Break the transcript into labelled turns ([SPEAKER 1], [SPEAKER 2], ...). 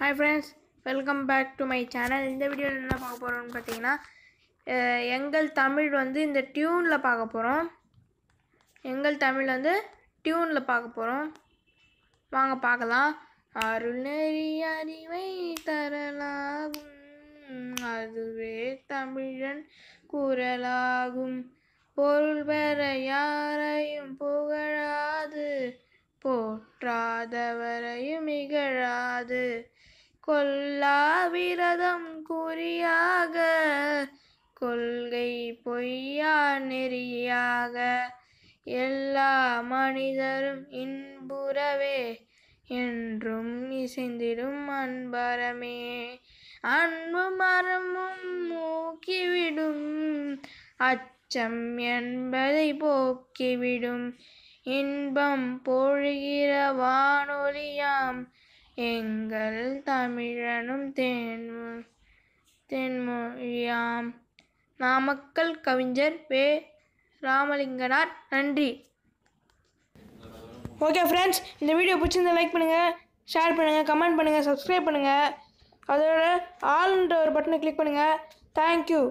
[SPEAKER 1] hi friends welcome back to my channel இந்த வீடியோவில் என்ன பார்க்க போகிறோம்னு பார்த்தீங்கன்னா
[SPEAKER 2] எங்கள் தமிழ் வந்து இந்த டியூனில் பார்க்க போகிறோம் எங்கள் தமிழ் வந்து டியூனில் பார்க்க போகிறோம் வாங்க பார்க்கலாம் அருள் நெறி அறிவை தரலாகும் அதுவே தமிழன் குரலாகும் பொருள் பெற யாரையும் புகழ் போற்றாதவரையும் இகழாது கொல்லா விரதம் குறியாக கொள்கை பொய்யா நெறியாக எல்லா மனிதரும் இன்புறவே என்றும் இசைந்திடும் அன்பரமே அன்பு மரமும் மூக்கிவிடும் அச்சம் என்பதை போக்கிவிடும் இன்பம் பொழுகிற வானொலியாம் எங்கள் தமிழனும் தென்மொ தென்மொழியாம் நாமக்கல் கவிஞர் வே ராமலிங்கனார் நன்றி ஓகே ஃப்ரெண்ட்ஸ் இந்த வீடியோ பிடிச்சிருந்தா லைக் பண்ணுங்கள் ஷேர் பண்ணுங்கள் கமெண்ட் பண்ணுங்கள் சப்ஸ்கிரைப் பண்ணுங்கள்
[SPEAKER 1] அதோட ஆல்ன்ற ஒரு பட்டனை கிளிக் பண்ணுங்கள் தேங்க்யூ